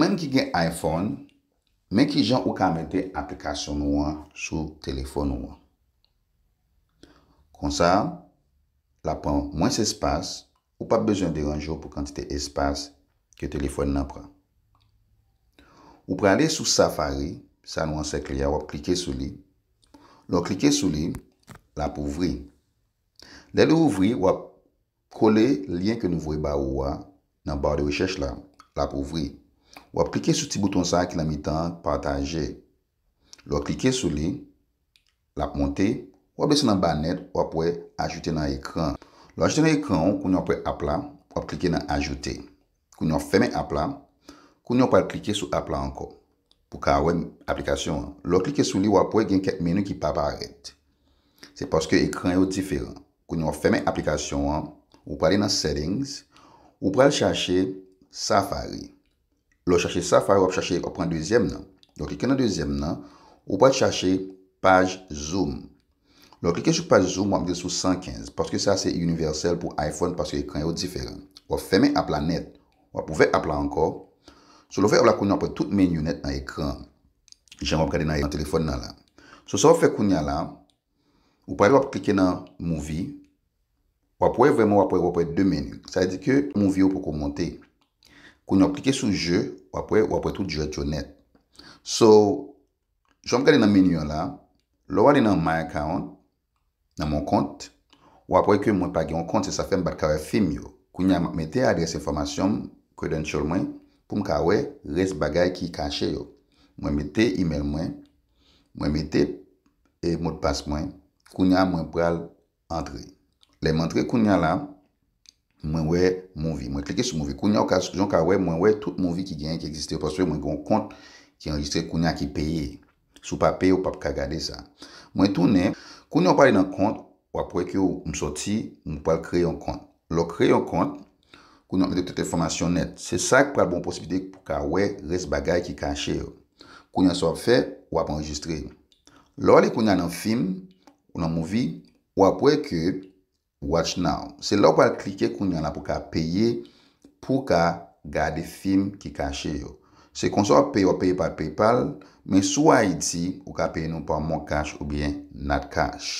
Mèm ki gen iPhone, mèm ki jan ou kamete aplikasyon ou an sou telefon ou an. Kon sa, la pan mwen se espase ou pa bezwen deranjou pou kantite espase ke telefon nan pran. Ou pran le sou Safari, sa nou an se kliya wap klike sou li. Lò klike sou li, la pou vri. Deli wou vri, wap kole liyen ke nou vwe ba ou wwa nan bwa de wechech la. La pou vri. Wap plike sou ti bouton sa ki nan mi tan partaje. Lop plike sou li. Lap monte. Wap besen nan banet wap wè ajoute nan ekran. Lop ajoute nan ekran, kou nou wap wè apla, wap plike nan ajoute. Kou nou wap feme apla, kou nou wap wè apla klike sou apla anko. Pou ka wè aplikasyon. Lop plike sou li wap wè gen ket menou ki pa paret. Se paske ekran yo tiferan. Kou nou wap feme aplikasyon, wap wè alè nan settings, wap wè alè chache Safari. Lo chache safari, wap chache opran dezyem nan. Lo klike nan dezyem nan, wap chache page zoom. Lo klike sou page zoom, wap mwenye sou 115. Paske sa se universelle pou iPhone, paske ekran yo diferan. Wap feme ap la net. Wap pouve ap la anko. Sou lo fe wap la kouni apre tout menu net nan ekran. Jèm wap kade nan ekran telefon nan la. Sou sa wap fe kouni ala, wap klike nan movie. Wap pouve vèman wap pouve wap pouve 2 menu. Sa di ke movie yo pou pou montè. Koun yo plike sou je, wapwe wapwe tout je jounet. So, jom gade nan menyon la, lo wade nan my account, nan moun kont, wapwe ke moun tagi yon kont se safem bat kawe film yo. Koun yo mette adres informasyon, kredensyon mwen, poum kawe res bagay ki kache yo. Mwen mette email mwen, mwen mette e motpas mwen, koun yo mwen pral entre. Le mwen tre koun yo la, mwen wè moun vi, mwen kleke sou moun vi kounyan wè tout moun vi ki gen, ki existe mwen kon kont ki enregistre kounyan ki peye sou pape ou pape ka gade sa mwen toune kounyan wè kre yon kont wè pou eke ou msoti, mwen kre yon kont lò kre yon kont kounyan wè te te formasyon net se sa ki pral bon posibide pou ka wè res bagay ki kanche kounyan sou ap fe wè pou enregistre lò wè kounyan nan film ou nan moun vi wè pou eke Watch now. Se la ou pal klike koun yon la pou ka peye pou ka gade film ki kache yo. Se konsor peye ou peye pal PayPal, men sou a iti ou ka peye nou pal mon kache ou bien nat kache.